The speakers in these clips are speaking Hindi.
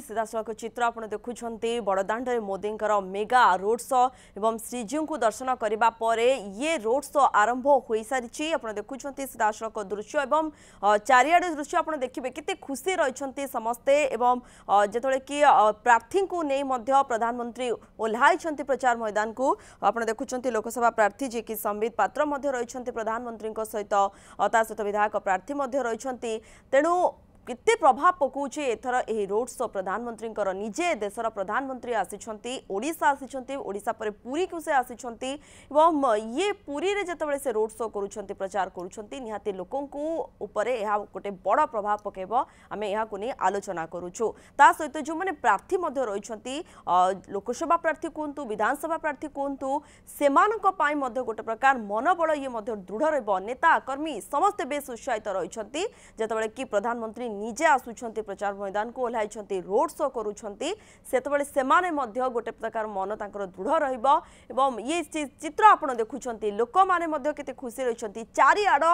सीधा सख चित्र आप देखुं Badadanda Modi mega road show एवं श्रीजी को दर्शन करने ये रोड शो आरंभ हो सारी आप देखुं सख दृश्य एवं चार दृश्य आप देखिए कितने खुशी रही समस्ते जो कि प्रार्थी को नहीं प्रधानमंत्री ओह्लाई प्रचार मैदान को आप देखुं लोकसभा प्रार्थी जी कि संबित पात्र रही प्रधानमंत्री सहित सहित विधायक प्रार्थी रही तेणु कितने प्रभाव पकाचे एथर यह रोड शो प्रधानमंत्री निजे देशर प्रधानमंत्री आसीचा आसीचा पर पूरी को से आम ये पूरी में से रोड शो कर प्रचार करूँ गोटे बड़ प्रभाव पकेब आम यह आलोचना करुचुता सहित जो मैंने प्रार्थी रही लोकसभा प्रार्थी कहतु विधानसभा प्रार्थी कहतु से मानी गोटे प्रकार मनोबल ये दृढ़ रेता कर्मी समस्ते बेस उत्साहित रही जोबले कि प्रधानमंत्री ନିଜେ ଆସୁଛନ୍ତି ପ୍ରଚାର ମୈଦାନକୁ ଓହ୍ଲାଇଛନ୍ତି ରୋଡ୍ ଶୋ କରୁଛନ୍ତି ସେତେବେଳେ ସେମାନେ ମଧ୍ୟ ଗୋଟେ ପ୍ରକାର ମନ ତାଙ୍କର ଦୃଢ଼ ରହିବ ଏବଂ ଇଏ ଚିତ୍ର ଆପଣ ଦେଖୁଛନ୍ତି ଲୋକମାନେ ମଧ୍ୟ କେତେ ଖୁସି ରହିଛନ୍ତି ଚାରିଆଡ଼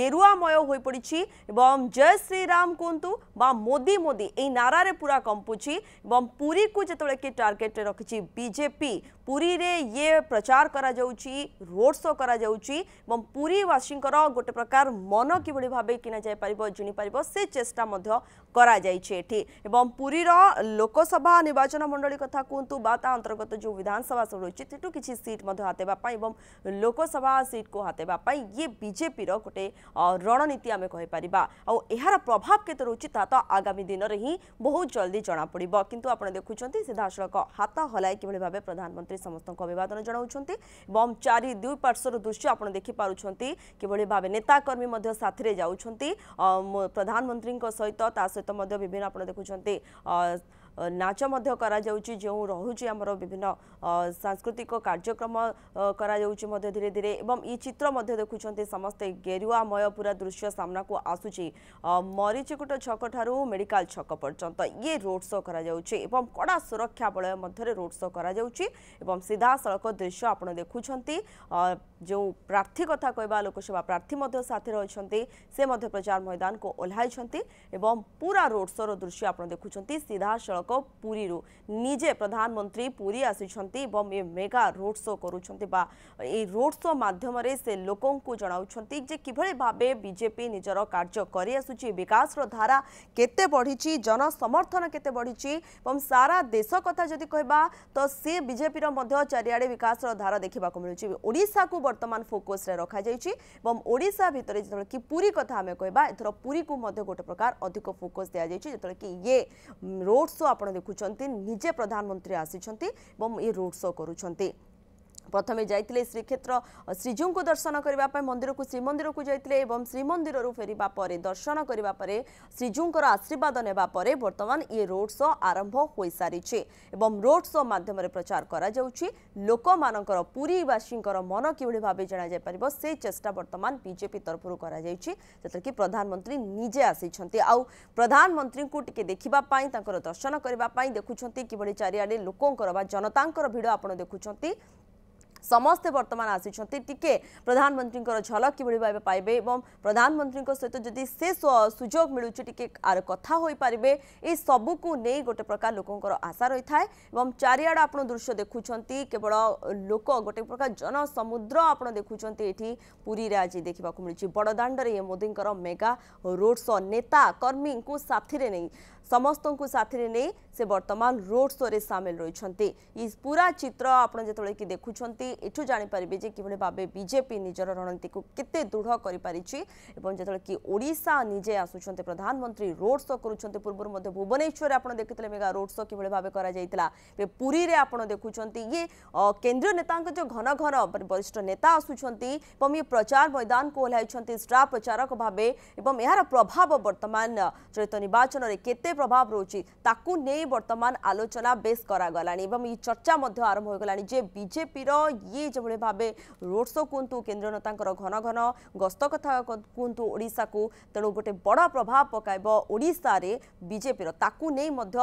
ଗେରୁଆମୟ ହୋଇପଡ଼ିଛି ଏବଂ ଜୟ ଶ୍ରୀରାମ କୁହନ୍ତୁ ବା ମୋଦି ମୋଦି এই নারারে পুরা কম্পুছি এবং পুরীকে যেতবে কি টার্গেটে রাখিছি বিজেপি ପୁରୀରେ ଇଏ ପ୍ରଚାର କରାଯାଉଛି ରୋଡ୍ ଶୋ କରାଯାଉଛି ଏବଂ ପୁରୀବାସୀଙ୍କର ଗୋଟେ ପ୍ରକାର ମନ କିଭଳି ଭାବେ କିଣାଯାଇପାରିବ ଜିଣିପାରିବ ସେ ଚେଷ୍ଟା ମଧ୍ୟ पुरीर लोकसभा निर्वाचन मंडल कथा कहतु अंतर्गत जो विधानसभा सब रही है किसी सीट हातवाई लोकसभा सीट को हातवाई ये बीजेपी रोटे रणनीति आम कहीपर आ प्रभाव के तो आगामी दिन में ही बहुत जल्दी जमापड़ पड़े कि देखुं सीधा सड़क हाथ हल कि भाव प्रधानमंत्री समस्त अभिवादन जनाऊँ चारि दुई पार्श्वर दृश्य आप देखिपार कि नेताकर्मी नेताकर्मी साथ प्रधानमंत्री सहित ସହିତ ମଧ୍ୟ ବିଭିନ୍ନ ଆପଣ ଦେଖୁଛନ୍ତି ନାଚ ମଧ୍ୟ କରାଯାଉଛି ଯେଉଁ ରହୁଛି ଆମର ବିଭିନ୍ନ ସାଂସ୍କୃତିକ କାର୍ଯ୍ୟକ୍ରମ କରାଯାଉଛି ମଧ୍ୟ ଧୀରେ ଧୀରେ ଏବଂ ଏ ଚିତ୍ର ମଧ୍ୟ ଦେଖୁଛନ୍ତି ସମସ୍ତେ ଗେରୁଆମୟ ପୁରା ଦୃଶ୍ୟ ସାମ୍ନାକୁ ଆସୁଛି ମରିଚିକୁଟ ଛକ ଠାରୁ ମେଡ଼ିକାଲ ଛକ ପର୍ଯ୍ୟନ୍ତ ଇଏ ରୋଡ଼ ଶୋ କରାଯାଉଛି ଏବଂ କଡ଼ା ସୁରକ୍ଷା ବଳୟ ମଧ୍ୟରେ ରୋଡ଼ ଶୋ କରାଯାଉଛି ଏବଂ ସିଧାସଳଖ ଦୃଶ୍ୟ ଆପଣ ଦେଖୁଛନ୍ତି जो प्रार्थी कथा कह लोकसभा प्रार्थी साथी रही से प्रचार मैदान को ओह्ल एवं पूरा रोड शोर दृश्य आप देखुं सीधा सड़क पूरी निजे प्रधानमंत्री पूरी आसी ए मेगा रोड शो करा रोड शो मध्यम से लोक जनाऊँ जे कि भाव বিজেপি নিজের কার্য করে আসুচি বিকাশর ধারা কেতে বড়িছি জনসমর্থন কেতে বড়িছি এবং সারা দেশ কথা যদি কহবা তো সে বিজেপির মধ্যে চারিআড়ে বিকাশর ধারা দেখা মিলুচি ওড়শাকু বর্তমান ফোকসে রখাযাইছি এবং ওড়শা ভিতরে যেতবে কি পুরী কথা আমি কহবা এথর পুরীকে মধ্যে গোটে প্রকার অধিক ফোকস দিয়েছে যেতবে কি ইয়ে রোড শো আপনার দেখুম নিজে প্রধানমন্ত্রী আসিছেন এবং এই রোড শো করুচ্ছেন প্রথমে যাই শ্রীক্ষেত্র শ্রীজীউঙ্কু দর্শন করা মন্দিরক শ্রীমন্দিরক যাইলে এবং শ্রীমন্দিরর ফেরা পরে দর্শন করা পরে শ্রীজীউঙ্কর আশীর্বাদ নেওয়া পরে বর্তমান ইয়ে রোড শো আরম্ভ হয়ে সারিছে এবং রোড শো মাধ্যমে প্রচার করা যাচ্ছে লোকমানকর পুরীবাসীঙ্কর মন কিভাবে ভাবে জনা যাইপার সে চেষ্টা বর্তমান বিজেপি তরফর করা যাইছে যেতলে কি প্রধানমন্ত্রী নিজে আসিছেন আউ প্রধানমন্ত্রী টিকে দেখা তাঁর দর্শন করা দেখুম কিভাবে চারিআড়ে লোকর বা জনতাঙ্কর ভিড় আপনার দেখুম ସମସ୍ତେ ବର୍ତ୍ତମାନ ଆସିଛନ୍ତି ଟିକେ ପ୍ରଧାନମନ୍ତ୍ରୀଙ୍କର ଝଲକ କିଭଳି ଭାବେ ପାଇବେ ଏବଂ ପ୍ରଧାନମନ୍ତ୍ରୀଙ୍କ ସହିତ ଯଦି ସେ ସୁଯୋଗ ମିଳୁଛି ଟିକେ କଥା ହୋଇପାରିବେ ଏଇ ସବୁକୁ ନେଇ ଗୋଟେ ପ୍ରକାର ଲୋକଙ୍କର ଆଶା ରହିଥାଏ ଏବଂ ଚାରିଆଡ଼େ ଆପଣ ଦୃଶ୍ୟ ଦେଖୁଛନ୍ତି କେବଳ ଲୋକ ଗୋଟେ ପ୍ରକାର ଜନସମୁଦ୍ର ଆପଣ ଦେଖୁଛନ୍ତି ଏଠି ପୁରୀରେ ଆଜି ଦେଖିବାକୁ ମିଳୁଛି ବଡ଼ଦାଣ୍ଡରେ ଇଏ ମୋଦିଙ୍କର ମେଗା ରୋଡ୍ ଶୋ ନେତା କର୍ମୀଙ୍କୁ ସାଥିରେ ନେଇ ସମସ୍ତଙ୍କୁ ସାଥିରେ ନେଇ ସେ ବର୍ତ୍ତମାନ ରୋଡ୍ ଶୋରେ ସାମିଲ ରହିଛନ୍ତି ଏ ପୁରା ଚିତ୍ର ଆପଣ ଯେତେବେଳେ କି ଦେଖୁଛନ୍ତି ଏଠୁ ଜାଣିପାରିବେ ଯେ କିଭଳି ଭାବେ ବିଜେପି ନିଜର ରଣନୀତିକୁ କେତେ ଦୃଢ଼ କରିପାରିଛି ଏବଂ ଯେତେବେଳେ କି ଓଡ଼ିଶା ନିଜେ ଆସୁଛନ୍ତି ପ୍ରଧାନମନ୍ତ୍ରୀ ରୋଡ୍ ଶୋ କରୁଛନ୍ତି ପୂର୍ବରୁ ମଧ୍ୟ ଭୁବନେଶ୍ୱରରେ ଆପଣ ଦେଖିଥିଲେ ମେଗା ରୋଡ୍ ଶୋ କିଭଳି ଭାବେ କରାଯାଇଥିଲା ପୁରୀରେ ଆପଣ ଦେଖୁଛନ୍ତି ଇଏ କେନ୍ଦ୍ରୀୟ ନେତାଙ୍କ ଯେଉଁ ଘନ ଘନ ବରିଷ୍ଠ ନେତା ଆସୁଛନ୍ତି ଏବଂ ଇଏ ପ୍ରଚାର ମୈଦାନକୁ ଓହ୍ଲାଇଛନ୍ତି ଷ୍ଟାର ପ୍ରଚାରକ ଭାବେ ଏବଂ ଏହାର ପ୍ରଭାବ ବର୍ତ୍ତମାନ ଚଳିତ ନିର୍ବାଚନରେ କେତେ প্রভাব রয়েছে তাকে নিয়ে বর্তমান আলোচনা বেশ করা এবং এই চর্চা মধ্য আরম্ভ হয়ে যে বিজেপির ইয়ে যেভাবে ভাবে রোড শো কুহতু কেন্দ্র নেতাঙ্কর ঘন ঘন গস্ত কথা কুহতু ওড়শাকু তেণু গোটে বড় প্রভাব পকাইব ওড়শার বিজেপির তাকে নিয়ে মধ্য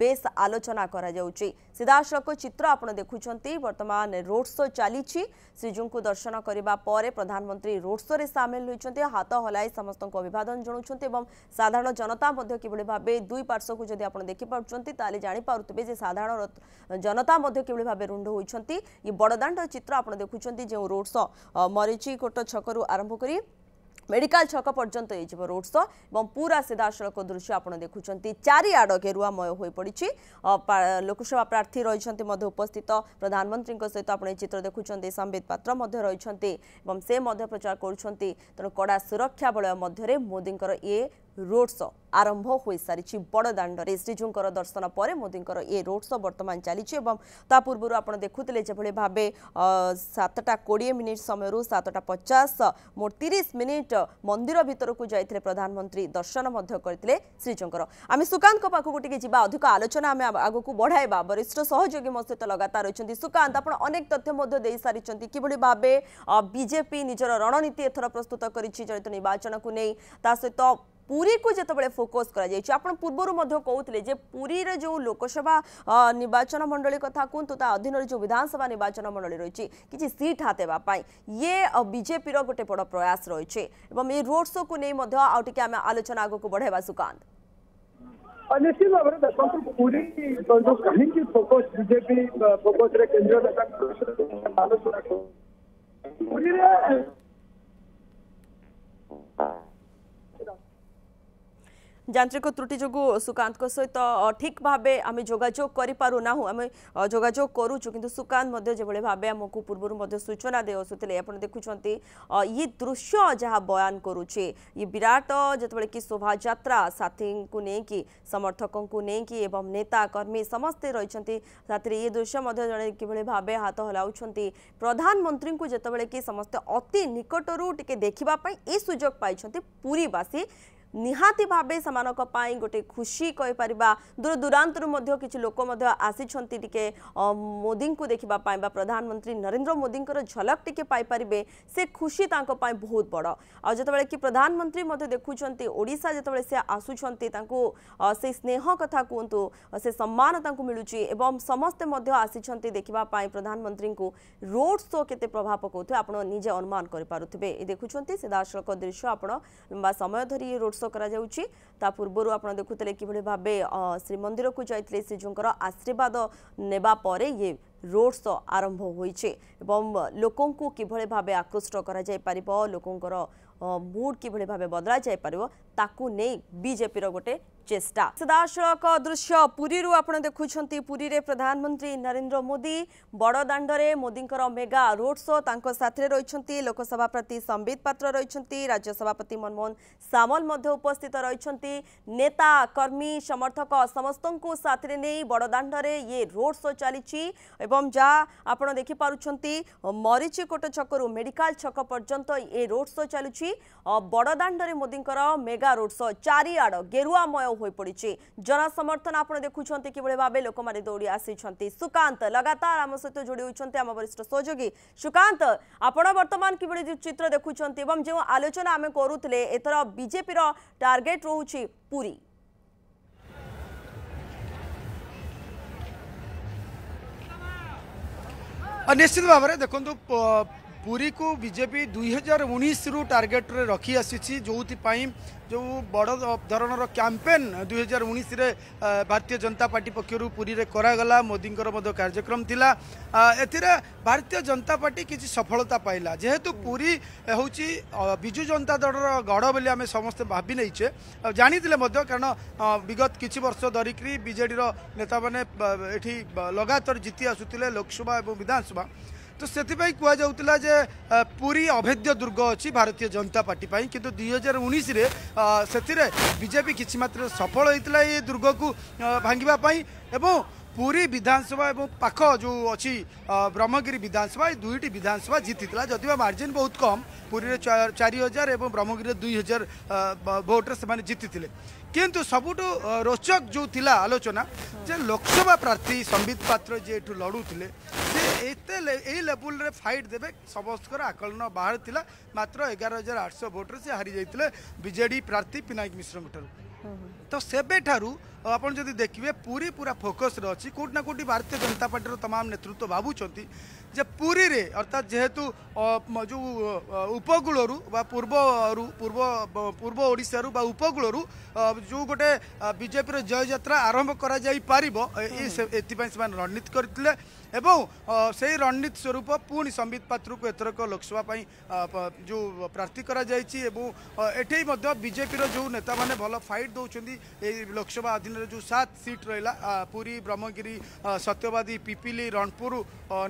বেশ আলোচনা করা যাচ্ছে সিধাসলখ চিত্র আপনার দেখুম বর্তমান রোড শো চালছে শ্রীজীউঙ্কু দর্শন করা পরে প্রধানমন্ত্রী রোড শোরে সামিল হয়েছেন হাত হলাই সমস্ত অভিবাদন জনাওছেন এবং সাধারণ জনতা মধ্য কিভাবে ভাবে দুই পার্শ্বকু যদি আপনার দেখিপারুচ্ছেন তাহলে জাঁপারে যে সাধারণ জনতা কিভাবে ভাবে রুণ্ড হয়েছেন ইয়ে বড়দাণ্ডর চিত্র আপনার দেখুছেন যে রোড শো মরিচি কোট ছকর আরম্ভ করে মেডিকাল ছক পর্যন্ত এইযিব রোড শো এবং পুরা সিধাসলখ দৃশ্য আপনার দেখুম চারিআড গেরুয়াময় হয়ে পড়ছে লোকসভা প্রার্থী রয়েছেন উপস্থিত প্রধানমন্ত্রী সহ আপনার এই চিত্র দেখুম সম্বিত পাত্র রয়েছেন এবং সে প্রচার করছেন তেমন কড়া সুরক্ষা বলয় মধ্যে মোদীঙ্কর এ ରୋଡ୍ ଶୋ ଆରମ୍ଭ ହୋଇସାରିଛି ବଡ଼ଦାଣ୍ଡରେ ଶ୍ରୀଜୀଉଙ୍କର ଦର୍ଶନ ପରେ ମୋଦିଙ୍କର ଏ ରୋଡ୍ ଶୋ ବର୍ତ୍ତମାନ ଚାଲିଛି ଏବଂ ତା ପୂର୍ବରୁ ଆପଣ ଦେଖୁଥିଲେ ଯେଭଳି ଭାବେ ସାତଟା କୋଡ଼ିଏ ମିନିଟ୍ ସମୟରୁ ସାତଟା ପଚାଶ ମୋଟ ତିରିଶ ମିନିଟ୍ ମନ୍ଦିର ଭିତରକୁ ଯାଇଥିଲେ ପ୍ରଧାନମନ୍ତ୍ରୀ ଦର୍ଶନ ମଧ୍ୟ କରିଥିଲେ ଶ୍ରୀଜୀଉଙ୍କର ଆମେ ସୁକାନ୍ତଙ୍କ ପାଖକୁ ଟିକେ ଯିବା ଅଧିକ ଆଲୋଚନା ଆମେ ଆଗକୁ ବଢ଼ାଇବା ବରିଷ୍ଠ ସହଯୋଗୀ ମୋ ସହିତ ଲଗାତାର ରହିଛନ୍ତି ସୁକାନ୍ତ ଆପଣ ଅନେକ ତଥ୍ୟ ମଧ୍ୟ ଦେଇସାରିଛନ୍ତି କିଭଳି ଭାବେ ବିଜେପି ନିଜର ରଣନୀତି ଏଥର ପ୍ରସ୍ତୁତ କରିଛି ଚଳିତ ନିର୍ବାଚନକୁ ନେଇ ତା ସହିତ पुरी को जितेबाला फोकस कर कहते पुरीर जो लोकसभा निर्वाचन मंडली कथा कहतु तो अधीन जो विधानसभा निर्वाचन मंडली रही किसी सीट हाथ ये बीजेपी गोटे बड़ प्रयास रही ये रोड शो को नहीं आलोचना आगे बढ़ावा सुकांत निश्चित भाव में देखो पूरी तो जो कहीं फोकस बीजेपी फोकस केन्द्र आलोचना जांत्रिक त्रुटि जो सुकांत को सहित ठीक भाव आम जोजोग करना आम जोजोग करूँ सुकांत भाव को पूर्व सूचना देते आप देखुं ये दृश्य जहाँ बयान करुचे ये विराट जोबले कि शोभा साथी को कि समर्थक को लेकिन नेता कर्मी समस्ते रही ये दृश्य कि भाव हाथ हलाउं प्रधानमंत्री को जोबले कि समस्ते अति निकट रू देखापी देखापी सुजोग पाई पूरीवासी निहाती भाव से गोटे खुशी कहीपर दूर दूरांतर कि लोक आसी मोदी को देखापी प्रधानमंत्री नरेन्द्र मोदी झलक टी पाई से खुशी तक बहुत बड़ आते कि प्रधानमंत्री देखुं ओडा जो से आसुच्चा से स्नेह कथ कहतु से सम्मान मिलूँ और समस्ते आसी देखापी प्रधानमंत्री को रोड शो के प्रभाव पकाते आपे अनुमान करें देखुंत सीधा सख दृश्य आप समय धरी रोड କରାଯାଉଛି ତା ପୂର୍ବରୁ ଆପଣ ଦେଖୁଥିଲେ କିଭଳି ଭାବେ ଶ୍ରୀମନ୍ଦିରକୁ ଯାଇଥିଲେ ଶ୍ରୀଜୀଉଙ୍କର ଆଶୀର୍ବାଦ ନେବା ପରେ ଇଏ ରୋଡ୍ ଶୋ ଆରମ୍ଭ ହୋଇଛି ଏବଂ ଲୋକଙ୍କୁ କିଭଳି ଭାବେ ଆକୃଷ୍ଟ କରାଯାଇପାରିବ ଲୋକଙ୍କର ମୁଡ୍ କିଭଳି ଭାବେ ବଦଳାଯାଇପାରିବ ତାକୁ ନେଇ ବିଜେପିର ଗୋଟେ চেষ্টা সদাশলক দৃশ্য পুরীর আপনার দেখুম পুরীরে প্রধানমন্ত্রী নরেন্দ্র মোদি বড় দাণ্ডরে মোদিঙ্কর মেগা রোড শো তাঙ্ক সাথে রয়েছেন লোকসভাপতি সম্বিত পাত্র রয়েছেন রাজ্য সভাপতি মনমোহন সামল মধ্য উপস্থিত রয়েছেন নেতা কর্মী সমর্থক সমস্ত সাথে নেই বড় দাণ্ডরে ইয়ে রোড শো চালিছি এবং যা আপনার দেখিপারুচ্ছেন মরিচিকোট ছকরু মেডিকাল ছক পর্যন্ত এ রোড শো চালুছি বড়দাণ্ডরে মোদিঙ্কর মেগা রোড শো চারিআড় গেরুয়াময় হয়ে পড়ছে জনসমর্থন আপনার দেখুম কিভাবে ভাবে লোক মানে দৌড়ি আসছেন সুকান্ত লগাতার আম সহ যোড়ি হয়েছেন আমার বরিষ্ঠ সহযোগী সুকান্ত আপনার বর্তমান কিভাবে চিত্র দেখুম এবং যে আলোচনা আমি করুলে এথর বিজেপির টার্গেট রয়েছে পুরী নিশ্চিত ভাবে দেখুন ପୁରୀକୁ ବିଜେପି ଦୁଇହଜାର ଉଣେଇଶରୁ ଟାର୍ଗେଟରେ ରଖି ଆସିଛି ଯେଉଁଥିପାଇଁ ଯେଉଁ ବଡ଼ ଧରଣର କ୍ୟାମ୍ପେନ୍ ଦୁଇହଜାର ଉଣେଇଶରେ ଭାରତୀୟ ଜନତା ପାର୍ଟି ପକ୍ଷରୁ ପୁରୀରେ କରାଗଲା ମୋଦିଙ୍କର ମଧ୍ୟ କାର୍ଯ୍ୟକ୍ରମ ଥିଲା ଏଥିରେ ଭାରତୀୟ ଜନତା ପାର୍ଟି କିଛି ସଫଳତା ପାଇଲା ଯେହେତୁ ପୁରୀ ହେଉଛି ବିଜୁ ଜନତା ଦଳର ଗଡ଼ ବୋଲି ଆମେ ସମସ୍ତେ ଭାବି ନେଇଛେ ଜାଣିଥିଲେ ମଧ୍ୟ କାରଣ ବିଗତ କିଛି ବର୍ଷ ଧରିକରି ବିଜେଡ଼ିର ନେତାମାନେ ଏଠି ଲଗାତାର ଜିତି ଆସୁଥିଲେ ଲୋକସଭା ଏବଂ ବିଧାନସଭା ତ ସେଥିପାଇଁ କୁହାଯାଉଥିଲା ଯେ ପୁରୀ ଅଭେଦ୍ୟ ଦୁର୍ଗ ଅଛି ଭାରତୀୟ ଜନତା ପାର୍ଟି ପାଇଁ କିନ୍ତୁ ଦୁଇ ହଜାର ଉଣେଇଶରେ ସେଥିରେ ବିଜେପି କିଛି ମାତ୍ରାରେ ସଫଳ ହୋଇଥିଲା ଏ ଦୁର୍ଗକୁ ଭାଙ୍ଗିବା ପାଇଁ ଏବଂ ପୁରୀ ବିଧାନସଭା ଏବଂ ପାଖ ଯେଉଁ ଅଛି ବ୍ରହ୍ମଗିରି ବିଧାନସଭା ଏ ଦୁଇଟି ବିଧାନସଭା ଜିତିଥିଲା ଯଦିବା ମାର୍ଜିନ୍ ବହୁତ କମ୍ ପୁରୀରେ ଚାରି ହଜାର ଏବଂ ବ୍ରହ୍ମଗିରିରେ ଦୁଇ ହଜାର ଭୋଟ୍ରେ ସେମାନେ ଜିତିଥିଲେ କିନ୍ତୁ ସବୁଠୁ ରୋଚକ ଯେଉଁ ଥିଲା ଆଲୋଚନା ଯେ ଲୋକସଭା ପ୍ରାର୍ଥୀ ସମ୍ବିତ ପାତ୍ର ଯିଏ ଏଠୁ ଲଢ଼ୁଥିଲେ ସେ ଏତେ ଏଇ ଲେବୁଲରେ ଫାଇଟ୍ ଦେବେ ସମସ୍ତଙ୍କର ଆକଳନ ବାହାରିଥିଲା ମାତ୍ର ଏଗାର ହଜାର ଆଠଶହ ଭୋଟରେ ସେ ହାରିଯାଇଥିଲେ ବିଜେଡ଼ି ପ୍ରାର୍ଥୀ ପିନାୟକ ମିଶ୍ରଙ୍କଠାରୁ ତ ସେବେଠାରୁ ଆପଣ ଯଦି ଦେଖିବେ ପୁରୀ ପୁରା ଫୋକସ୍ରେ ଅଛି କେଉଁଠି ନା କେଉଁଠି ଭାରତୀୟ ଜନତା ପାର୍ଟିର ତମାମ ନେତୃତ୍ୱ ଭାବୁଛନ୍ତି ଯେ ପୁରୀରେ ଅର୍ଥାତ୍ ଯେହେତୁ ଯେଉଁ ଉପକୂଳରୁ ବା ପୂର୍ବରୁ ପୂର୍ବ ପୂର୍ବ ଓଡ଼ିଶାରୁ ବା ଉପକୂଳରୁ ଯେଉଁ ଗୋଟେ ବିଜେପିର ଜୟଯାତ୍ରା ଆରମ୍ଭ କରାଯାଇପାରିବ ଏଥିପାଇଁ ସେମାନେ ରଣନୀତି କରିଥିଲେ ଏବଂ ସେହି ରଣନୀତି ସ୍ୱରୂପ ପୁଣି ସମ୍ବିତ ପାତ୍ରକୁ ଏଥରକ ଲୋକସଭା ପାଇଁ ଯେଉଁ ପ୍ରାର୍ଥୀ କରାଯାଇଛି ଏବଂ ଏଠି ମଧ୍ୟ ବିଜେପିର ଯେଉଁ ନେତାମାନେ ଭଲ ଫାଇଟ୍ ଦେଉଛନ୍ତି ଏଇ ଲୋକସଭା ଅଧୀନ ଅଧୀନରେ ଯେଉଁ ସାତ ସିଟ୍ ରହିଲା ପୁରୀ ବ୍ରହ୍ମଗିରି ସତ୍ୟବାଦୀ ପିପିଲି ରଣପୁର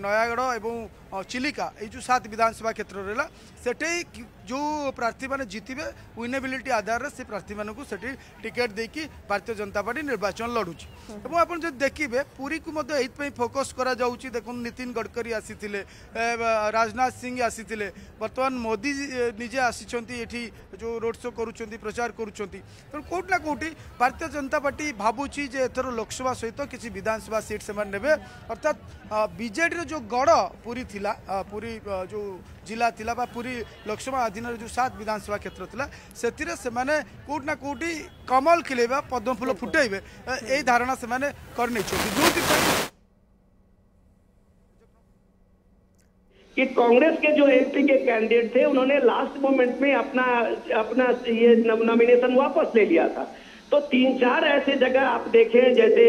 ନୟାଗଡ଼ ଏବଂ चिलिका यू सात विधानसभा क्षेत्र रहा से जो प्रार्थी मैंने जितने विनेबिलिटी आधार से प्रार्थी मान से टिकेट दे भारतीय जनता पार्टी निर्वाचन लड़ुच्च हम्म। आप तो देखिए पूरी को फोकस कर देख नीतिन गडकरी आसी राजनाथ सिंह आसी बर्तमान मोदी निजे आठ जो रोड शो कर प्रचार करोटना तो कौटि भारतीय जनता पार्टी भावुची जे एथर लोकसभा सहित किसी विधानसभा सीट से अर्थात बीजेडी जो गड़ पूरी जिला पूरी जो जिला थी पूरी लोकसभा अधीन जो सात विधानसभा क्षेत्र था से सेमाने कोट ना कमल खिले पद्म फूल फुटेबे एई धारणा से मैंने छथि कि कांग्रेस के जो एमपी के कैंडिडेट थे उन्होंने लास्ट मोमेंट में अपना अपना ये नॉमिनेशन वापस ले लिया था तो तीन चार ऐसे जगह आप देखें जैसे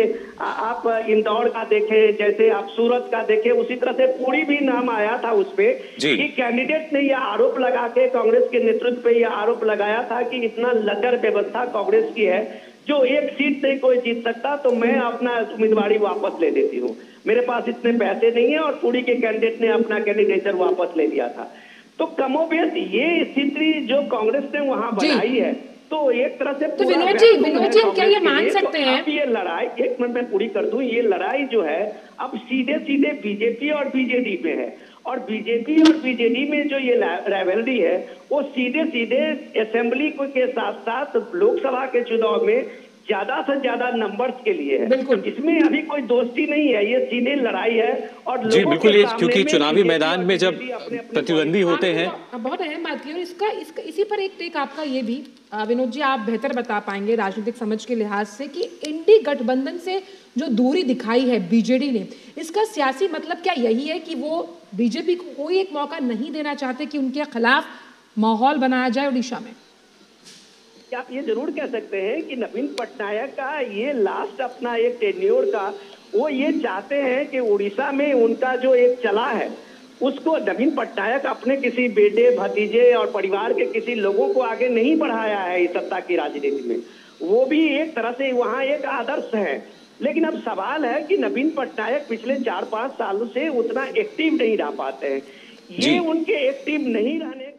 आप इंदौर का देखें जैसे आप सूरत का देखें उसी तरह से पूरी भी नाम आया था उसपे कि कैंडिडेट ने यह आरोप लगा के कांग्रेस के नेतृत्व पे यह आरोप लगाया था कि इतना लगर व्यवस्था कांग्रेस की है जो एक सीट से कोई जीत सकता तो मैं अपना उम्मीदवारी वापस ले देती हूँ मेरे पास इतने पैसे नहीं है और पूरी के कैंडिडेट ने अपना कैंडिडेटर वापस ले लिया था तो कमोबेश ये स्थिति जो कांग्रेस ने वहां बनाई है तो एक तरह से तो विनोद जी विनोद जी हम क्या ये मान तो सकते हैं तो ये लड़ाई एक मिनट में पूरी कर दूं ये लड़ाई जो है अब सीधे सीधे बीजेपी और बीजेडी पे है और बीजेपी और बीजेडी में जो ये राइवलरी है वो सीधे सीधे असेंबली के साथ साथ लोकसभा के चुनाव में ज्यादा से ज्यादा नंबर्स के लिए है बिल्कुल तो इसमें अभी कोई दोस्ती नहीं है ये सीधे लड़ाई है और जी बिल्कुल ये क्योंकि चुनावी मैदान में जब प्रतिद्वंदी होते हैं हाँ, बहुत अहम बात की और इसका, इसका इसी पर एक टेक आपका ये भी विनोद जी आप बेहतर बता पाएंगे राजनीतिक समझ के लिहाज से कि इंडी गठबंधन से जो दूरी दिखाई है बीजेडी ने इसका सियासी मतलब क्या यही है कि वो बीजेपी को कोई एक मौका नहीं देना चाहते कि उनके खिलाफ माहौल बनाया जाए उड़ीसा में क्या आप ये जरूर कह सकते हैं कि नवीन पटनायक का ये लास्ट अपना एक टेन्योर का वो ये चाहते हैं कि उड़ीसा में उनका जो एक चला है उसको नवीन पटनायक अपने किसी बेटे भतीजे और परिवार के किसी लोगों को आगे नहीं बढ़ाया है इस सत्ता की राजनीति में वो भी एक तरह से वहाँ एक आदर्श है लेकिन अब सवाल है कि नवीन पटनायक पिछले चार पांच सालों से उतना एक्टिव नहीं रह पाते हैं ये उनके एक्टिव नहीं रहने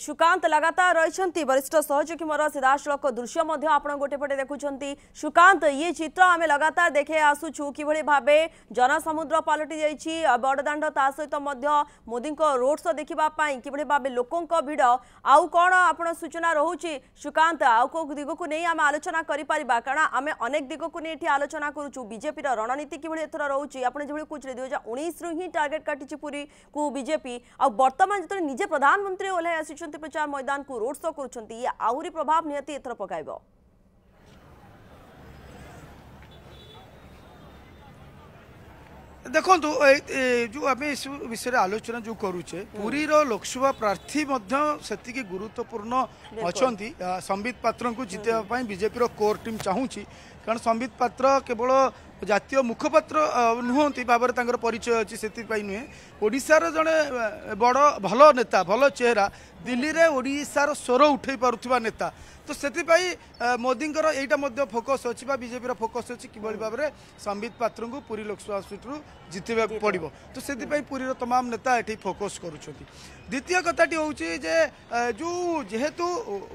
सुकांत लगातार रही वरिष्ठ सहयोगी मोर सीधा सड़क दृश्य गोटेपटे देखुं सुकांत ये चित्र आम लगातार देखे आसुचु कि जनसमुद्र पलटि जा बड़दाण सहित मोदी रोड शो देखापी कि लोकों भिड़ आउ कौन आप सूचना रोचे सुकांत आउ कौ दिग को नहीं आम आलोचना करें अनेक दिग को नहीं आलोचना करजेपी रणनीति कि रोचे आपने जो कहते हैं दुई हजार उन्नीस रु ही टार्गेट काटी पूरी को बजेपी आर्तमान जो निजे प्रधानमंत्री ओल्ल आस ଆସିଛନ୍ତି ପ୍ରଚାର ମଇଦାନକୁ ରୋଡ୍ ଶୋ କରୁଛନ୍ତି ଆହୁରି ପ୍ରଭାବ ନିହାତି ଏଥର ପକାଇବ ଦେଖନ୍ତୁ ଯେଉଁ ଆମେ ଏସବୁ ବିଷୟରେ ଆଲୋଚନା ଯେଉଁ କରୁଛେ ପୁରୀର ଲୋକସଭା ପ୍ରାର୍ଥୀ ମଧ୍ୟ ସେତିକି ଗୁରୁତ୍ୱପୂର୍ଣ୍ଣ ଅଛନ୍ତି ସମ୍ବିତ ପାତ୍ରଙ୍କୁ ଜିତେଇବା ପାଇଁ ବିଜେପିର କୋର୍ ଟିମ୍ ଚାହୁଁଛି କାରଣ ସମ୍ବିତ ପାତ୍ର କେବଳ ଜାତୀୟ ମୁଖପାତ୍ର ନୁହନ୍ତି ଭାବରେ ତାଙ୍କର ପରିଚୟ ଅଛି ସେଥିପାଇଁ ନୁହେଁ ଓଡ଼ିଶାର ଜଣେ ବଡ଼ ଭଲ ନେତା ଭଲ ଚେହେରା দিল্লিরে ওড়িশার স্বর উঠাই পুথা নেতা তো সেপাই মোদিঙ্কর এইটা মধ্যে ফোকস অছি বা বিজেপির ফোকস অছি কিভাবে ভাবে সম্বিত পাত্রঙ্কু পুরী লোকসভা সিট্রু জিতবাক পড়ব তো সেপাই পুরীর তমাম নেতা এটি ফোকস করছেন দ্বিতীয় কথাটি হচ্ছে যে যেহেতু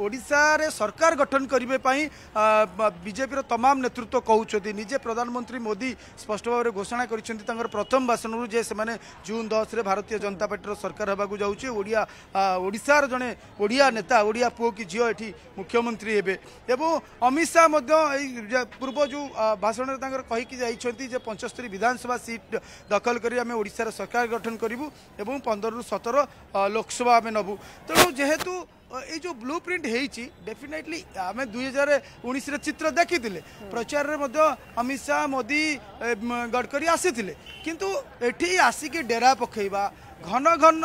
ওড়িশার সরকার গঠন করবে বিজেপির তমাম নেতৃত্ব কৌন নিজে প্রধানমন্ত্রী মোদি স্পষ্ট ভাবে ঘোষণা করেছেন তাঁর প্রথম ভাষণ যে সে জুন দশরে ভারতীয় জনতা পার্টির সরকার হওয়া যাচ্ছে ওড়িয়া ওড়িশা ओडार जन ओडिया नेता ओडिया पुओ कि झील ये मुख्यमंत्री हे अमित शाह पूर्व जो भाषण कही पंचस्तरी विधानसभा सीट दखल कर सरकार गठन करूँ पंदर रु सतर लोकसभा आम नबू तेणु जेहेतु ये जो ब्लू प्रिंट होती डेफिनेटली आम दुई हजार उन्नीस चित्र देखी प्रचार में अमित शाह मोदी गडकरी आसी कि आसिक डेरा पकईवा ଘନ ଘନ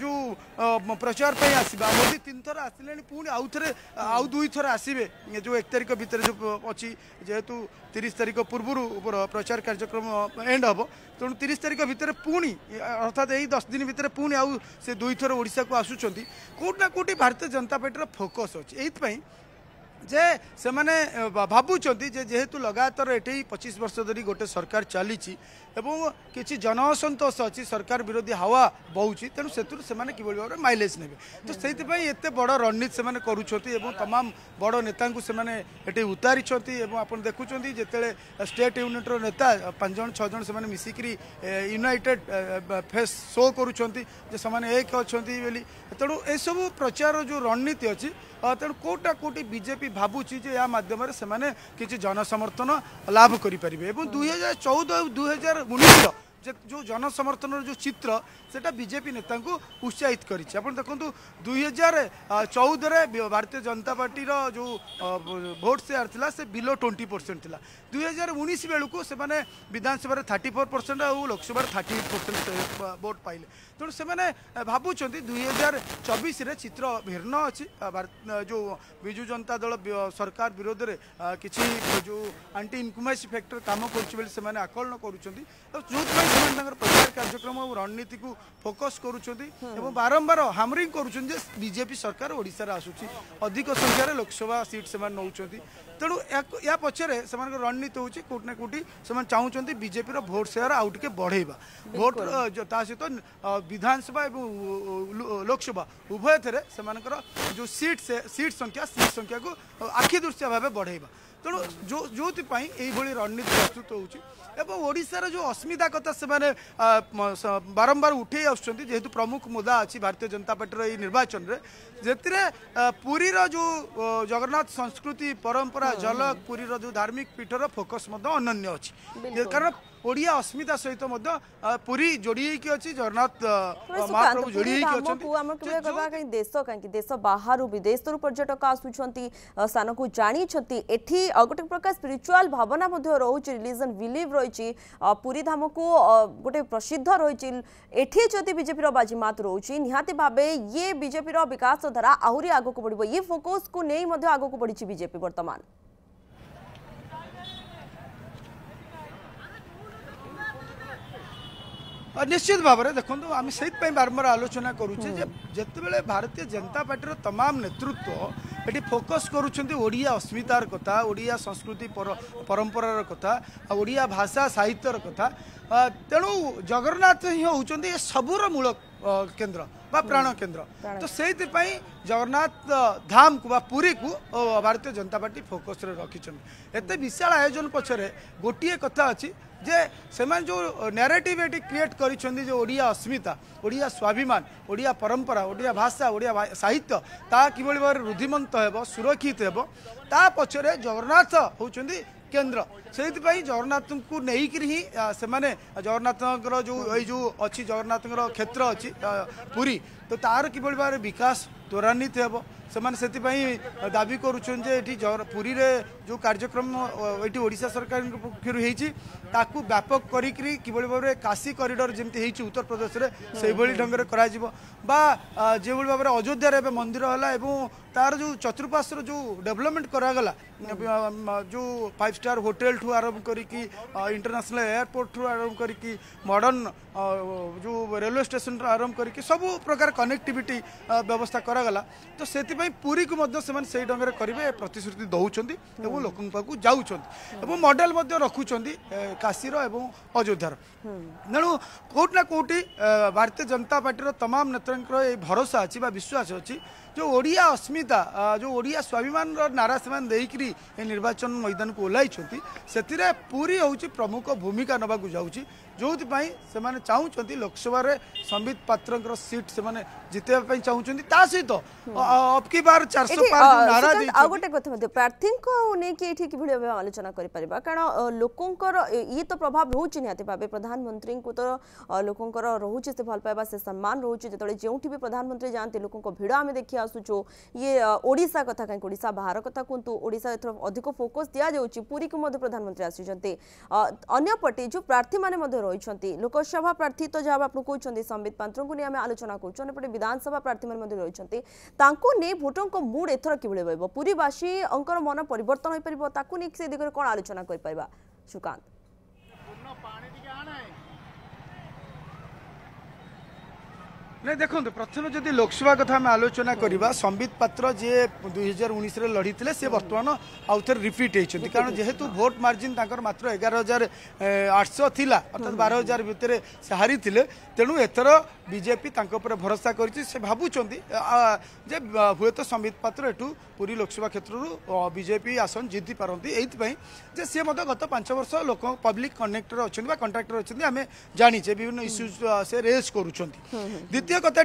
ଯେଉଁ ପ୍ରଚାର ପାଇଁ ଆସିବା ମୋଦି ତିନି ଥର ଆସିଲେଣି ପୁଣି ଆଉ ଥରେ ଆଉ ଦୁଇ ଥର ଆସିବେ ଯେଉଁ ଏକ ତାରିଖ ଭିତରେ ଯେଉଁ ଅଛି ଯେହେତୁ ତିରିଶ ତାରିଖ ପୂର୍ବରୁ ପ୍ରଚାର କାର୍ଯ୍ୟକ୍ରମ ଏଣ୍ଡ ହେବ ତେଣୁ ତିରିଶ ତାରିଖ ଭିତରେ ପୁଣି ଅର୍ଥାତ୍ ଏଇ ଦଶ ଦିନ ଭିତରେ ପୁଣି ଆଉ ସେ ଦୁଇଥର ଓଡ଼ିଶାକୁ ଆସୁଛନ୍ତି କେଉଁଠି ନା କେଉଁଠି ଭାରତୀୟ ଜନତା ପାର୍ଟିର ଫୋକସ୍ ଅଛି ଏଇଥିପାଇଁ যে ସେମାନେ ଭାବୁଛନ୍ତି ଯେ ଯେହେତୁ ଲଗାତାର ଏଠି ପଚିଶ ବର୍ଷ ଧରି ଗୋଟେ ସରକାର ଚାଲିଛି ଏବଂ କିଛି ଜନ ଅସନ୍ତୋଷ ଅଛି ସରକାର ବିରୋଧୀ ହାୱା ବହୁଛି ତେଣୁ ସେଥିରୁ ସେମାନେ କିଭଳି ଭାବରେ ମାଇଲେଜ୍ ନେବେ ତ ସେଇଥିପାଇଁ ଏତେ ବଡ଼ ରଣନୀତି ସେମାନେ କରୁଛନ୍ତି ଏବଂ ତମାମ ବଡ଼ ନେତାଙ୍କୁ ସେମାନେ ଏଠି ଉତାରିଛନ୍ତି ଏବଂ ଆପଣ ଦେଖୁଛନ୍ତି ଯେତେବେଳେ ଷ୍ଟେଟ୍ ୟୁନିଟ୍ର ନେତା ପାଞ୍ଚ ଜଣ ଛଅ ଜଣ ସେମାନେ ମିଶିକିରି ୟୁନାଇଟେଡ୍ ଫେସ୍ ଶୋ କରୁଛନ୍ତି ଯେ ସେମାନେ ଏକ ଅଛନ୍ତି ବୋଲି ତେଣୁ ଏସବୁ ପ୍ରଚାରର ଯେଉଁ ରଣନୀତି ଅଛି ତେଣୁ କେଉଁଟା କେଉଁଠି ବିଜେପି ଭାବୁଛି ଯେ ଏହା ମାଧ୍ୟମରେ ସେମାନେ କିଛି ଜନସମର୍ଥନ ଲାଭ କରିପାରିବେ ଏବଂ ଦୁଇହଜାର ଚଉଦ ଆଉ ଦୁଇହଜାର ଉଣେଇଶର जो समर्थन जो चित्र से बीजेपी नेता उत्साहित कर देखु दुई हजार चौदह भारतीय जनता पार्टी जो भोट सेयार था से बिलो ट्वेंटी परसेंट था दुई हजार उन्नीस बेलू से विधानसभा थर्टी फोर परसेंट और लोकसभा थर्टी परसेंट भोट पाइले तेणु से भावुं दुई हजार चौबीस चित्र भिन्न अच्छी जो विजु जनता दल सरकार विरोध में किसी जो आंटी इनकुमेसी फैक्टर कम कर आकलन करूँ जो प्रचार कार्यक्रम और रणनीति को फोकस करुँच बारंबार हामरिंग करजेपी सरकार ओडार आसूसी अधिक संख्यार लोकसभा सीट से नौ तेणु या पचरे से रणनीति हूँ कौटि ना कौटी से चाहते बजेपी भोट सेयार आउ टे भोट सहित विधानसभा लोकसभा उभय थे से जो सीट से सीट संख्या सीट संख्या को आखिदृश्य भाव बढ़ेगा ତେଣୁ ଯେଉଁଥିପାଇଁ ଏଇଭଳି ରଣନୀତି ପ୍ରସ୍ତୁତ ହେଉଛି ଏବଂ ଓଡ଼ିଶାର ଯେଉଁ ଅସ୍ମିତା କଥା ସେମାନେ ବାରମ୍ବାର ଉଠେଇ ଆସୁଛନ୍ତି ଯେହେତୁ ପ୍ରମୁଖ ମୁଦ୍ଦା ଅଛି ଭାରତୀୟ ଜନତା ପାର୍ଟିର ଏହି ନିର୍ବାଚନରେ ଯେଥିରେ ପୁରୀର ଯେଉଁ ଜଗନ୍ନାଥ ସଂସ୍କୃତି ପରମ୍ପରା ଝଲକ ପୁରୀର ଯେଉଁ ଧାର୍ମିକ ପୀଠର ଫୋକସ୍ ମଧ୍ୟ ଅନନ୍ୟ ଅଛି କାରଣ ओडिया अस्मिता सहित पूरी जोड़ी अच्छी जगन्नाथ महाप्रभु जोड़ी देश कहीं देश बाहर विदेश पर्यटक आसान को जाणी गोटे प्रकार स्पिरिचुआल भावना रोच रिलीजन बिलीव रही पूरी धाम को गोटे प्रसिद्ध रही जदि बजेपी बाजी मत रोचे निहाती भाव ये बजेपी विकास धारा आहरी आगक बढ़ फोकस को नहीं आगक बढ़ी बजेपी बर्तमान અનિશ્ચિત બાબરે દેખણ તો અમે સહી પય બારમર આલોચના કરું છું કે જે તે બેલે ભારતીય જનતા પાર્ટીર તમામ નેતૃત્વ એટી ફોકસ કરું છું ઓડિયા અસ્મિતાર કથા ઓડિયા સંસ્કૃતિ પર પરંપરાર કથા ઓડિયા ભાષા સાહિત્યર કથા તેણો જગરનાથ હી હોઉચું છે સબુર મૂળક କେନ୍ଦ୍ର ବା ପ୍ରାଣ କେନ୍ଦ୍ର ତ ସେଇଥିପାଇଁ ଜଗନ୍ନାଥ ଧାମକୁ ବା ପୁରୀକୁ ଭାରତୀୟ ଜନତା ପାର୍ଟି ଫୋକସ୍ରେ ରଖିଛନ୍ତି ଏତେ ବିଶାଳ ଆୟୋଜନ ପଛରେ ଗୋଟିଏ କଥା ଅଛି ଯେ ସେମାନେ ଯେଉଁ ନ୍ୟାରେଟିଭ୍ ଏଠି କ୍ରିଏଟ୍ କରିଛନ୍ତି ଯେ ଓଡ଼ିଆ ଅସ୍ମିତା ଓଡ଼ିଆ ସ୍ୱାଭିମାନ ଓଡ଼ିଆ ପରମ୍ପରା ଓଡ଼ିଆ ଭାଷା ଓଡ଼ିଆ ସାହିତ୍ୟ ତାହା କିଭଳି ଭାବରେ ରୁଦ୍ଧିମନ୍ତ ହେବ ସୁରକ୍ଷିତ ହେବ ତା ପଛରେ ଜଗନ୍ନାଥ ହେଉଛନ୍ତି केन्द्र से जगन्नाथ को लेकर ही जगन्नाथ जो ये अच्छी जगन्नाथ क्षेत्र अच्छी पुरी तो तार कि भाव विकास त्वरान्वित हे से दाबी कर पुरी रे जो कार्यक्रम ये ओडा सरकार पक्षर ताकु व्यापक करशी करडर जमी उत्तर प्रदेश में से भाई ढंग से करे भाव में अयोध्यार ए मंदिर है तार जो चतुर्पाश्वर जो डेभलपमेंट करागला जो फाइव स्टार होटेल ठू आरंभ कर इंटरनेशनल एयरपोर्ट ठू आरंभ कर मडर्ण जो रेलवे स्टेशन आरंभ कर सब प्रकार कनेक्टिविटी व्यवस्था करा तो सेति पय पुरी को मध्य समान सेई ढंग रे करबे प्रतिश्रुति दउछन्ती त वो लोकन पाकू जाऊछन् अेब मॉडल मद्य रखुछन्ती काशीरो एवं अजोद्धार ननु कोट ने कोटि भारतीय जनता पार्टी रो तमाम नेतरन क्र ए भरोसा अछि बा विश्वास अछि जो ओडिया अस्मिता जो ओडिया स्वाभिमान रो नारा समान देइकिरी ए निर्वाचन मैदान को ओलाय छथि सेतिरे पुरी होउछी प्रमुख भूमिका नबाकू जाऊछी हम्म। जो से चाहते लोकसभा संबित पात्र सीट से जितने चाहते सहित प्रार्थी आलोचना कर लोकर ये तो प्रभाव रोच निवे प्रधानमंत्री को तो लोकर रोचे से भल पाइबा से सम्मान रोचे जो जो भी प्रधानमंत्री जाते लोक आम देखी आसुचो ये ओडा कथ कहीं बाहर कथ कहूँ ओर अधिक फोकस दि जाऊँगी पूरी को प्रधानमंत्री आसपटे जो प्रार्थी मैंने ରହିଛନ୍ତି ଲୋକସଭା ପ୍ରାର୍ଥୀ ତ ଯାହା ଆପଣ କହୁଛନ୍ତି ସମ୍ବିତ ପାତ୍ରଙ୍କୁ ନେଇ ଆମେ ଆଲୋଚନା କରୁଛୁ ଅନ୍ୟପଟେ ବିଧାନସଭା ପ୍ରାର୍ଥୀମାନେ ମଧ୍ୟ ରହିଛନ୍ତି ତାଙ୍କୁ ନେଇ ଭୋଟରଙ୍କ ମୁଡ୍ ଏଥର କିଭଳି ରହିବ ପୁରୀବାସୀଙ୍କର ମନ ପରିବର୍ତ୍ତନ ହୋଇପାରିବ ତାକୁ ନେଇ ସେ ଦିଗରେ କ'ଣ ଆଲୋଚନା କରିପାରିବା ସୁକାନ୍ତ ନାଇଁ ଦେଖନ୍ତୁ ପ୍ରଥମେ ଯଦି ଲୋକସଭା କଥା ଆମେ ଆଲୋଚନା କରିବା ସମ୍ବିତ ପାତ୍ର ଯିଏ ଦୁଇ ହଜାର ଉଣେଇଶରେ ଲଢ଼ିଥିଲେ ସେ ବର୍ତ୍ତମାନ ଆଉ ଥରେ ରିପିଟ୍ ହେଇଛନ୍ତି କାରଣ ଯେହେତୁ ଭୋଟ୍ ମାର୍ଜିନ୍ ତାଙ୍କର ମାତ୍ର ଏଗାର ହଜାର ଆଠଶହ ଥିଲା ଅର୍ଥାৎ ବାର ହଜାର ଭିତରେ ସେ ହାରିଥିଲେ ତେଣୁ ଏଥର ବିଜେପି ତାଙ୍କ ଉପରେ ଭରସା କରିଛି ସେ ଭାବୁଛନ୍ତି ଯେ ହୁଏତ ସମ୍ବିତ ପାତ୍ର ଏଠୁ ପୁରୀ ଲୋକସଭା କ୍ଷେତ୍ରରୁ ବିଜେପି ଆସନ ଜିତି ପାରନ୍ତି ଏଇଥିପାଇଁ ଯେ ସିଏ ମଧ୍ୟ ଗତ ପାଞ୍ଚ ବର୍ଷ ଲୋକ ପବ୍ଲିକ୍ କନେକ୍ଟର ଅଛନ୍ତି ବା କଣ୍ଟ୍ରାକ୍ଟର ଅଛନ୍ତି ଆମେ ଜାଣିଛେ ବିଭିନ୍ନ ଇସ୍ୟୁଜ୍ ସେ ରେଜ୍ କରୁଛନ୍ତି ଦ୍ୱିତୀୟ कथाै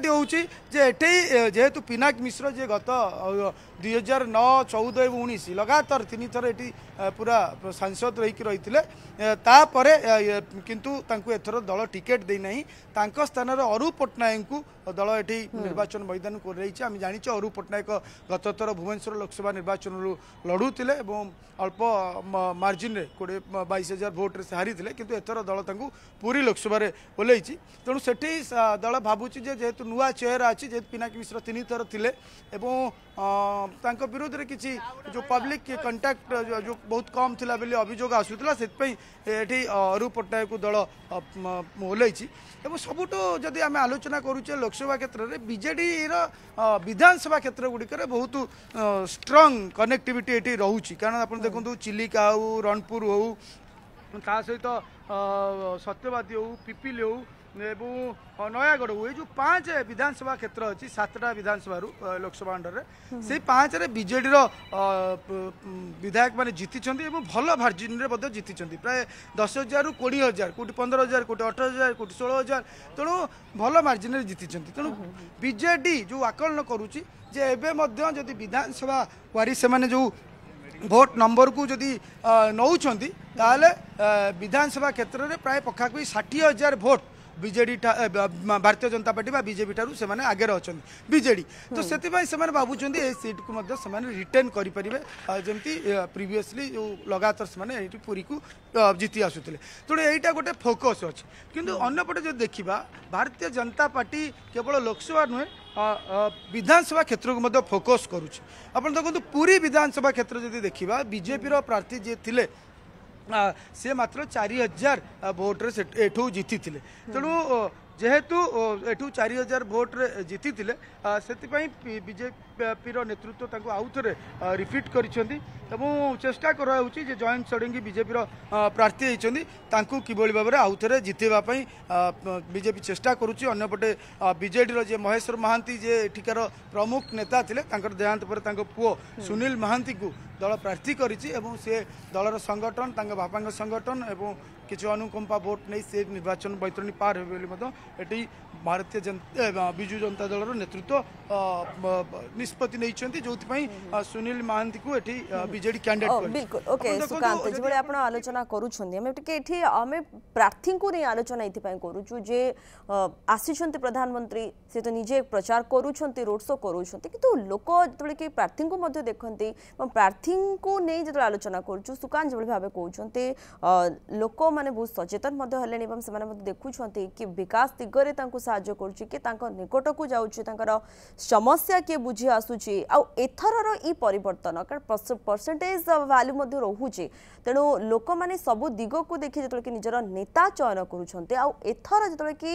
जे पिनाक मिश्र जे गत दुई हजार नौ चौध ए उनी लगात थर यहाँ पुरा सांसद तांकु तथर दल टिकेट दिनाहीँ त स्थान अरू पट्टनायक ᱫᱚᱞ ᱮᱴᱤ নির্বাচন ᱢᱟᱭᱫᱟᱱ ᱠᱚ ᱨᱮᱭᱪᱮ ᱟᱢᱤ ᱡᱟᱰᱤᱪᱮ ᱟᱨᱩ ᱯᱚᱴᱱᱟᱭ ᱠᱚ ᱜᱚᱛᱚᱛᱚᱨ ᱵᱷᱩᱵᱮᱱᱥᱚᱨ ᱞᱚᱠᱥᱵᱷᱟ নির্বাচন ᱨᱩ ᱞᱟᱹᱲᱩ ᱛᱤᱞᱮ ᱮᱵᱚᱢ ᱟᱞᱯ ᱢᱟᱨᱡᱤᱱ ᱨᱮ ᱠᱚᱰᱮ 22000 ᱵᱷᱚᱴ ᱨᱮ ᱥᱟᱨᱤ ᱛᱤᱞᱮ ᱠᱤᱱᱛᱩ ᱮᱛᱚᱨᱟ ᱫᱚᱞ ᱛᱟᱝᱠᱩ ᱯᱩᱨᱤ ᱞᱚᱠᱥᱵᱷᱟᱨᱮ ᱵᱚᱞᱮᱭᱤᱪᱤ ᱛᱚᱱᱩ ᱥᱮᱴᱮ ᱫᱚᱞ ᱵᱷᱟᱵᱩᱪᱤ ᱡᱮ ᱡᱮᱛᱩ ᱱᱩᱣᱟ ᱪᱮᱦᱨᱟ ᱟᱪᱷᱤ ᱡᱮ ᱯᱤᱱᱟᱠᱤ ᱢᱤᱥᱨ ᱛᱤ ଲୋକସଭା କ୍ଷେତ୍ରରେ ବିଜେଡ଼ିର ବିଧାନସଭା କ୍ଷେତ୍ର ଗୁଡ଼ିକରେ ବହୁତ ଷ୍ଟ୍ରଙ୍ଗ କନେକ୍ଟିଭିଟି ଏଠି ରହୁଛି କାରଣ ଆପଣ ଦେଖନ୍ତୁ ଚିଲିକା ହଉ ରଣପୁର ହଉ ତା ସହିତ ସତ୍ୟବାଦୀ ହଉ ପିପିଲି ହଉ नयगढ़ हुए जो पाँच विधानसभा क्षेत्र अच्छी सातटा विधानसभा लोकसभा अंडर में से पाँच बिजेडर विधायक मैंने जीति भल भार्जिन में जीति प्राय दस हजार रु कोड़ी हजार कौट पंद्रह हजार कौट अठर हजार कौटी षोह हजार तेणु भल मार्जिन जीति तेणु बजे जो आकलन करुच्ची विधानसभा वारी से जो भोट नंबर को जदि नौ विधानसभा क्षेत्र में प्राय पखापाखि षाठी हजार भोट বিজেডি ভারতীয় জনতা পার্টি বা বিজেপি ঠার সে আগে অনেক বিজেডি তো সেই সে ভাবুচ্ছেন এই সিটকু সে রিটেন করে পে যেমি প্রিভিয়সলি যে লগাতার সে পুরী কু জিতি আসুলে তেমনি এইটা গোটে ফোকস অছে অন্যপটে যদি দেখা ভারতীয় জনতা পার্টি কেবল লোকসভা নুহে বিধানসভা କ୍ଷେତ୍ରକୁ ফোকস ଫୋକସ୍ আপনার দেখুন পুরী বিধানসভা ক্ষেত্র যদি দেখা বিজেপি প্রার্থী যে से मात्र चार हजार भोट्रे जीति तेणु जेहेतु यठ चार हजार भोट्रे जीति से बीजेपी नेतृत्व तक आउ थे रिपीट कर चेषा कराऊँगी जयंत षडंगी बजेपी प्रार्थी होती कि भाव में आउ थे जितेवाई बीजेपी चेषा करपटे बजेडर जे महेश्वर महांती जे एठिकार प्रमुख नेता थे देहांत पर पुओ सुनील महांती দল প্রার্থী করেছি এবং সে দলর সংগঠন তাঙ্ক বাপাঙ্ক সংগঠন এবং কিছু অনুকম্পা ভোট নেই সে নির্বাচন বৈতরণী পার হবে বলে এটি ভারতীয় জনতা বিজু জনতা দলর নেতৃত্ব নিষ্পতি নিয়েছেন যেপি সুনীল মহান্তি এটি বিজেড ক্যান্ডিডেট ওকে আপনার আলোচনা করছেন আমি টিকে এটি আমি প্রার্থী নিয়ে আলোচনা এইপাই করছু যে আসছেন প্রধানমন্ত্রী সে তো নিজে প্রচার করছেন রোড শো করছেন কিন্তু লোক যেত প্রার্থী দেখতে এবং প্রার্থী ଗାନ୍ଧୀଙ୍କୁ ନେଇ ଯେତେବେଳେ ଆଲୋଚନା କରୁଛୁ ସୁକାନ୍ତ ଯେଭଳି ଭାବେ କହୁଛନ୍ତି ଲୋକମାନେ ବହୁତ ସଚେତନ ମଧ୍ୟ ହେଲେଣି ଏବଂ ସେମାନେ ମଧ୍ୟ ଦେଖୁଛନ୍ତି କି ବିକାଶ ଦିଗରେ ତାଙ୍କୁ ସାହାଯ୍ୟ କରୁଛି କି ତାଙ୍କ ନିକଟକୁ ଯାଉଛି ତାଙ୍କର ସମସ୍ୟା କିଏ ବୁଝି ଆସୁଛି ଆଉ ଏଥରର ଇ ପରିବର୍ତ୍ତନ କାରଣ ପରସେଣ୍ଟେଜ ଭ୍ୟାଲ୍ୟୁ ମଧ୍ୟ ରହୁଛି ତେଣୁ ଲୋକମାନେ ସବୁ ଦିଗକୁ ଦେଖି ଯେତେବେଳେ କି ନିଜର ନେତା ଚୟନ କରୁଛନ୍ତି ଆଉ ଏଥର ଯେତେବେଳେ କି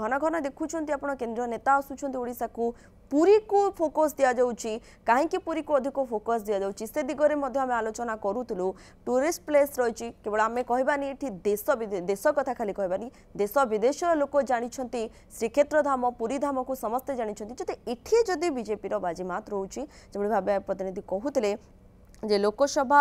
ଘନ ଘନ ଦେଖୁଛନ୍ତି ଆପଣ କେନ୍ଦ୍ର ନେତା ଆସୁଛନ୍ତି ଓଡ଼ିଶାକୁ পুরীକୁ ଫୋକସ୍ ଦିଆଯାଉଛି କାହିଁକି ପୁରୀକୁ ଅଧିକ ଫୋକସ୍ ଦିଆଯାଉଛି ସେ ଦିଗରେ ମଧ୍ୟ ଆମେ ଆଲୋଚନା କରୁଥିଲୁ ଟୁରିଷ୍ଟ ପ୍ଲେସ୍ ରହିଛି କେବଳ ଆମେ କହିବାନି ଏଠି ଦେଶ ଦେଶ କଥା ଖାଲି କହିବାନି ଦେଶ ବିଦେଶର ଲୋକ ଜାଣିଛନ୍ତି ଶ୍ରୀକ୍ଷେତ୍ର ଧାମ ପୁରୀ ଧାମକୁ ସମସ୍ତେ ଜାଣିଛନ୍ତି ଯଦି ଏଠି ଯଦି ବିଜେପିର ବାଜିମାତ ରହୁଛି ଯେଭଳି ଭାବେ ପ୍ରତିନିଧି କହୁଥିଲେ যে লোকসভা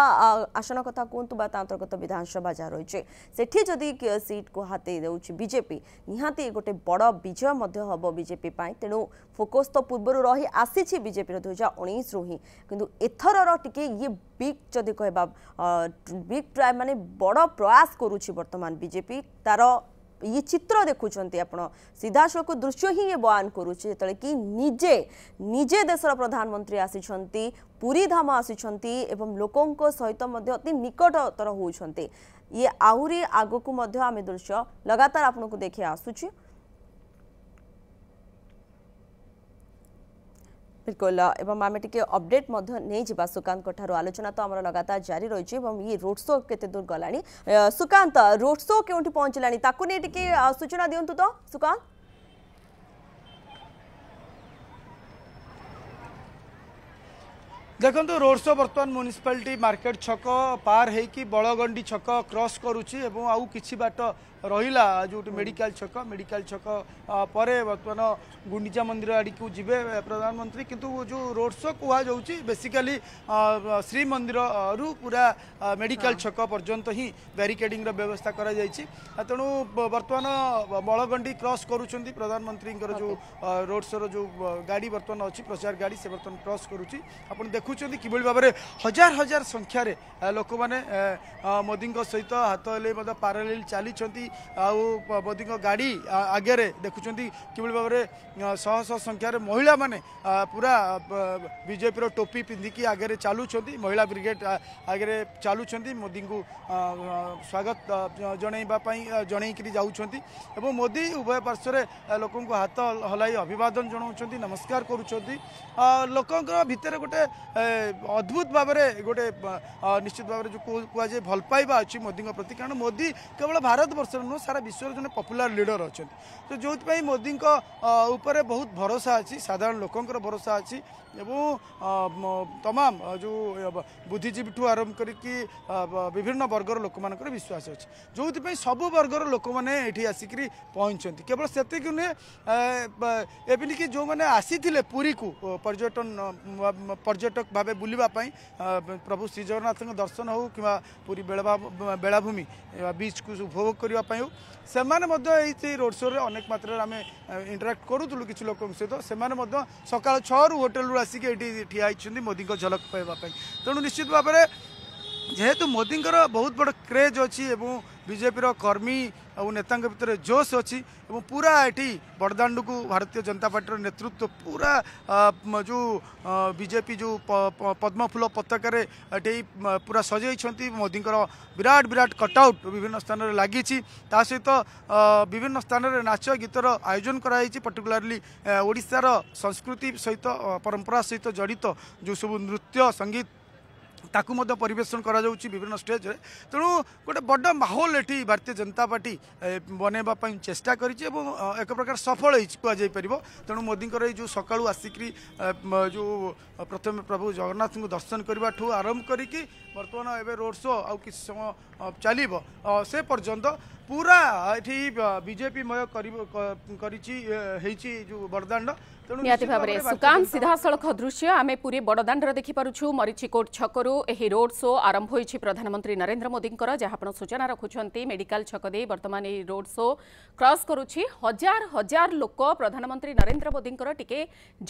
আসন কথা কুহতু বা তা অন্তর্গত বিধানসভা যা রয়েছে সেটি যদি সিটকু হাতেই দেউছি বিজেপি নিহতি গোটে বড় বিজয় মধ্য হব বিজেপি তেণু ফোকস তো পূর্বর রহি আসিছি বিজেপির দুই হাজার উনিশরু হি কিন্তু এথরর টিকে ইয়ে বিগ যদি কহবা বিগ ট্রাই মানে বড় প্রয়াস করুছি বর্তমান বিজেপি তার ये चित्र देखुंट आप सीधा सख दृश्य ही ये बयान करुचे जो कि निजे निजे देशर प्रधानमंत्री आसी पूरी धाम आसी एवं लोकों सहित अति निकटतर होती ये आहरी आगक आम दृश्य लगातार आपन को देखिए आसूँ বলকো লা ইবা মামেটিক আপডেট মধ্য নে জিবা সুকান্ত কোঠার আলোচনা তো আমরা লাগাতা জারি রইছে এবম ই রোডসও কেতে দূর গলানি সুকান্ত রোডসও কউটি পৌঁছলানি তাকু নেটিকে সূচনা দিওনতু তো সুকান্ত ଦେଖନ୍ତୁ ରୋଡ୍ ଶୋ ବର୍ତ୍ତମାନ ମ୍ୟୁନିସିପାଲିଟି ମାର୍କେଟ ଛକ ପାର ହେଇକି ବଳଗଣ୍ଡି ଛକ କ୍ରସ୍ କରୁଛି ଏବଂ ଆଉ କିଛି ବାଟ ରହିଲା ଯେଉଁଠି ମେଡ଼ିକାଲ ଛକ ମେଡ଼ିକାଲ ଛକ ପରେ ବର୍ତ୍ତମାନ ଗୁଣ୍ଡିଚା ମନ୍ଦିର ଆଡ଼ିକୁ ଯିବେ ପ୍ରଧାନମନ୍ତ୍ରୀ କିନ୍ତୁ ଯେଉଁ ରୋଡ୍ ଶୋ କୁହାଯାଉଛି ବେସିକାଲି ଶ୍ରୀମନ୍ଦିରରୁ ପୁରା ମେଡ଼ିକାଲ ଛକ ପର୍ଯ୍ୟନ୍ତ ହିଁ ବ୍ୟାରିକେଡିଂର ବ୍ୟବସ୍ଥା କରାଯାଇଛି ତେଣୁ ବର୍ତ୍ତମାନ ବଳଗଣ୍ଡି କ୍ରସ୍ କରୁଛନ୍ତି ପ୍ରଧାନମନ୍ତ୍ରୀଙ୍କର ଯେଉଁ ରୋଡ୍ ଶୋର ଯେଉଁ ଗାଡ଼ି ବର୍ତ୍ତମାନ ଅଛି ପ୍ରଚାର ଗାଡ଼ି ସେ ବର୍ତ୍ତମାନ କ୍ରସ୍ କରୁଛି ଆପଣ ଦେଖ দেখুছেন কিভাবে ভাবে হাজার হাজার সংখ্যার লোক মানে মোদী সহ হাত হলে প্যারাল চাল আোদী গাড়ি আগে দেখুছেন কিভাবে ভাবে শহ শহ সংখ্যার মহিলা মানে পুরা বিজেপির টোপি পিধিকি আগে চালুছেন মহিলা ব্রিগেড আগে চালুছেন মোদী স্বাগত জনাইবা জনাইকি যাচ্ছেন এবং মোদী উভয় পার্শ্বরে লোক হাত হলাই অভিবাদন জনাওছেন নমস্কার করছেন লোক ভিতরে গোটে অদ্ভুত ভাবে গোটে নিশ্চিত ভাবে কুযায় ভাল পাইবা অছি মোদী প্রতি কারণ মোদী কেবল ভারতবর্ষর নুহ সারা বিশ্বর জন পপুলার লিডর অনেক তো যে মোদী উপরে বহুত ভরসা আছে সাধারণ লোকর ভরসা আছে এবং তমাম যে বুদ্ধিজীবী ঠু আরম্ভ করি বিভিন্ন বর্গর লোক মানুষ বিশ্বাস অছে যে সবু বর্গর লোক মানে এটি আসিক পৌঁছতে কেবল সেতিকি নুহে এমিটিকি যে আসিলে পুরীকে পর্যটন পর্যটক ভাবে বুলিবা প্রভু শ্রীজগন্নাথ দর্শন হোক কিংবা পুরী বেলাভূমি বিচকু উপভোগ করা হোক সে এই রোড শোরে অনেক মাত্রায় আমি ইন্টরাক্ট করুলু কিছু লোক সহ সে সকাল ছু হোটেল আসিক এটি ঠিয়া হয়েছেন মোদী ঝলক পাইবা তেমন নিশ্চিত ভাবে যেহেতু মোদীঙ্কর বহুত বড় ক্রেজ অছি এবং বিজেপির কর্মী अब नेता भित्र जोस अँछि पूरा एटि बडदाणको भारतीय जनता पर्ट नेतृत्व पूरा जो बीजेपी जो पद्मफुल पता पूरा सजाइन्छ मोदीको विराट विराट कटआउट विभिन्न स्थान स्थानले लागि तासहित विभिन्न स्थान स्थानले नाच गीत र आयोजन गराइछ पर्टीकोलर्ली ओडार संस्कृति सहित परंपरा सहित जडित सब नृत्य संगीत ତାକୁ ମଧ୍ୟ ପରିବେଷଣ କରାଯାଉଛି ବିଭିନ୍ନ ଷ୍ଟେଜ୍ରେ ତେଣୁ ଗୋଟେ ବଡ଼ ମାହୋଲ ଏଠି ଭାରତୀୟ ଜନତା ପାର୍ଟି ବନାଇବା ପାଇଁ ଚେଷ୍ଟା କରିଛି ଏବଂ ଏକ ପ୍ରକାର ସଫଳ ହେଇଛି କୁହାଯାଇପାରିବ ତେଣୁ ମୋଦିଙ୍କର ଏଇ ଯେଉଁ ସକାଳୁ ଆସିକରି ଯେଉଁ ପ୍ରଥମେ ପ୍ରଭୁ ଜଗନ୍ନାଥଙ୍କୁ ଦର୍ଶନ କରିବାଠୁ ଆରମ୍ଭ କରିକି ବର୍ତ୍ତମାନ ଏବେ ରୋଡ୍ ଶୋ ଆଉ କିଛି ସମୟ ଚାଲିବ ସେ ପର୍ଯ୍ୟନ୍ତ ପୁରା ଏଠି ବିଜେପିମୟ କରିଛି ହେଇଛି ଯେଉଁ ବଡ଼ଦାଣ୍ଡ ନିହାତି ଭାବରେ ସୁକାନ୍ତ ସିଧାସଳଖ ଦୃଶ୍ୟ ଆମେ ପୁରୀ ବଡ଼ଦାଣ୍ଡର ଦେଖିପାରୁଛୁ ମରିଚିକୋଟ ଛକରୁ ଏହି ରୋଡ୍ ଶୋ ଆରମ୍ଭ ହୋଇଛି ପ୍ରଧାନମନ୍ତ୍ରୀ ନରେନ୍ଦ୍ର ମୋଦିଙ୍କର ଯାହା ଆପଣ ସୂଚନା ରଖୁଛନ୍ତି ମେଡିକାଲ ଛକ ଦେଇ ବର୍ତ୍ତମାନ ଏହି ରୋଡ୍ ଶୋ କ୍ରସ୍ କରୁଛି ହଜାର ହଜାର ଲୋକ ପ୍ରଧାନମନ୍ତ୍ରୀ ନରେନ୍ଦ୍ର ମୋଦିଙ୍କର ଟିକେ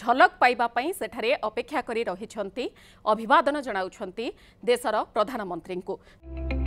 ଝଲକ ପାଇବା ପାଇଁ ସେଠାରେ ଅପେକ୍ଷା କରି ରହିଛନ୍ତି ଅଭିବାଦନ ଜଣାଉଛନ୍ତି ଦେଶର ପ୍ରଧାନମନ୍ତ୍ରୀଙ୍କୁ